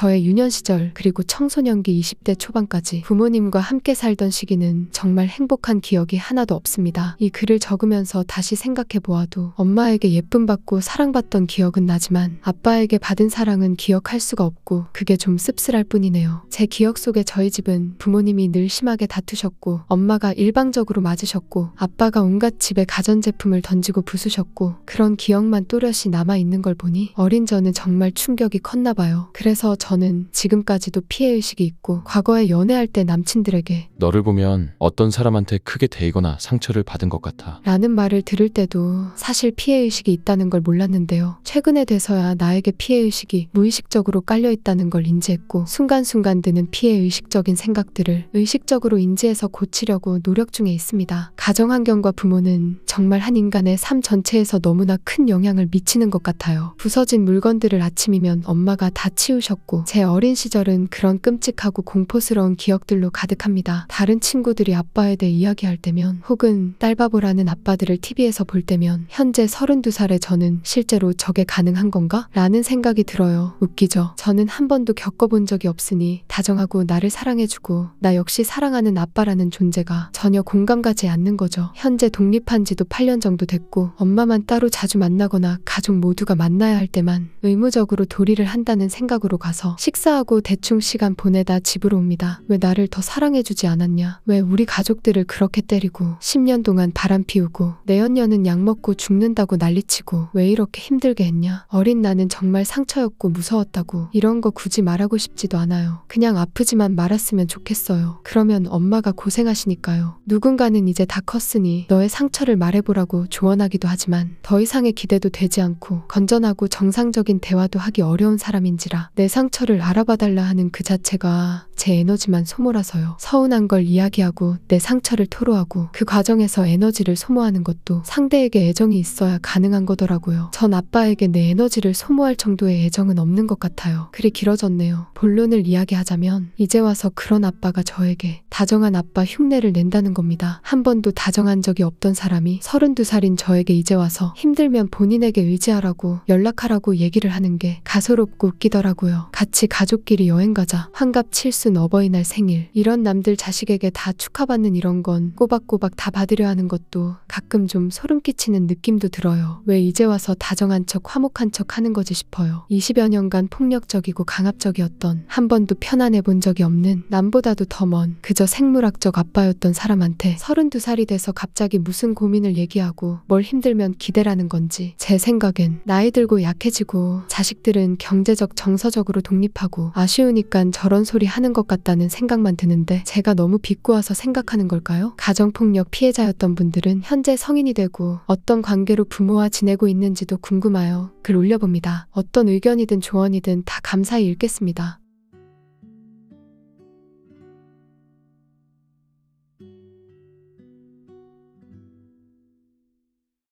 저의 유년 시절 그리고 청소년기 20대 초반까지 부모님과 함께 살던 시기는 정말 행복한 기억이 하나도 없습니다. 이 글을 적으면서 다시 생각해 보아도 엄마에게 예쁨 받고 사랑받던 기억은 나지만 아빠에게 받은 사랑은 기억할 수가 없고 그게 좀 씁쓸할 뿐이네요. 제 기억 속에 저희 집은 부모님이 늘 심하게 다투셨고 엄마가 일방적으로 맞으셨고 아빠가 온갖 집에 가전제품을 던지고 부수셨고 그런 기억만 또렷이 남아 있는 걸 보니 어린 저는 정말 충격이 컸나 봐요. 그래서 저 저는 지금까지도 피해의식이 있고 과거에 연애할 때 남친들에게 너를 보면 어떤 사람한테 크게 대이거나 상처를 받은 것 같아. 라는 말을 들을 때도 사실 피해의식이 있다는 걸 몰랐는데요. 최근에 돼서야 나에게 피해의식이 무의식적으로 깔려있다는 걸 인지했고 순간순간 드는 피해의식적인 생각들을 의식적으로 인지해서 고치려고 노력 중에 있습니다. 가정환경과 부모는 정말 한 인간의 삶 전체에서 너무나 큰 영향을 미치는 것 같아요. 부서진 물건들을 아침이면 엄마가 다 치우셨고 제 어린 시절은 그런 끔찍하고 공포스러운 기억들로 가득합니다. 다른 친구들이 아빠에 대해 이야기할 때면 혹은 딸바보라는 아빠들을 TV에서 볼 때면 현재 32살의 저는 실제로 저게 가능한 건가? 라는 생각이 들어요. 웃기죠. 저는 한 번도 겪어본 적이 없으니 다정하고 나를 사랑해주고 나 역시 사랑하는 아빠라는 존재가 전혀 공감 가지 않는 거죠. 현재 독립한 지도 8년 정도 됐고 엄마만 따로 자주 만나거나 가족 모두가 만나야 할 때만 의무적으로 도리를 한다는 생각으로 가서 식사하고 대충 시간 보내다 집으로 옵니다. 왜 나를 더 사랑해주지 않았냐? 왜 우리 가족들을 그렇게 때리고 10년 동안 바람 피우고 내 언녀는 약 먹고 죽는다고 난리치고 왜 이렇게 힘들게 했냐? 어린 나는 정말 상처였고 무서웠다고 이런 거 굳이 말하고 싶지도 않아요. 그냥 아프지만 말았으면 좋겠어요. 그러면 엄마가 고생하시니까요. 누군가는 이제 다 컸으니 너의 상처를 말해보라고 조언하기도 하지만 더 이상의 기대도 되지 않고 건전하고 정상적인 대화도 하기 어려운 사람인지라 내 상처 상처를 알아봐 달라 하는 그 자체가 제 에너지만 소모라서요. 서운한 걸 이야기하고 내 상처를 토로하고 그 과정에서 에너지를 소모하는 것도 상대에게 애정이 있어야 가능한 거더라고요. 전 아빠에게 내 에너지를 소모할 정도의 애정은 없는 것 같아요. 그리 길어졌네요. 본론을 이야기하자면 이제 와서 그런 아빠가 저에게 다정한 아빠 흉내를 낸다는 겁니다. 한 번도 다정한 적이 없던 사람이 32살인 저에게 이제 와서 힘들면 본인에게 의지하라고 연락하라고 얘기를 하는 게 가소롭고 웃기더라고요. 같이 가족끼리 여행 가자. 환갑 칠순 무슨 어버이날 생일 이런 남들 자식에게 다 축하받는 이런 건 꼬박꼬박 다 받으려 하는 것도 가끔 좀 소름 끼치는 느낌도 들어요. 왜 이제 와서 다정한 척 화목한 척 하는 거지 싶어요. 20여 년간 폭력적이고 강압적이었던 한 번도 편안해 본 적이 없는 남보다도 더 먼 그저 생물학적 아빠였던 사람한테 32살이 돼서 갑자기 무슨 고민을 얘기하고 뭘 힘들면 기대라는 건지 제 생각엔 나이 들고 약해지고 자식들은 경제적 정서적으로 독립하고 아쉬우니까 저런 소리 하는 거것 같다는 생각만 드는데 제가 너무 비꼬아서 생각하는 걸까요? 가정폭력 피해자였던 분들은 현재 성인이 되고 어떤 관계로 부모와 지내고 있는지도 궁금하여 글 올려봅니다. 어떤 의견이든 조언이든 다 감사히 읽겠습니다.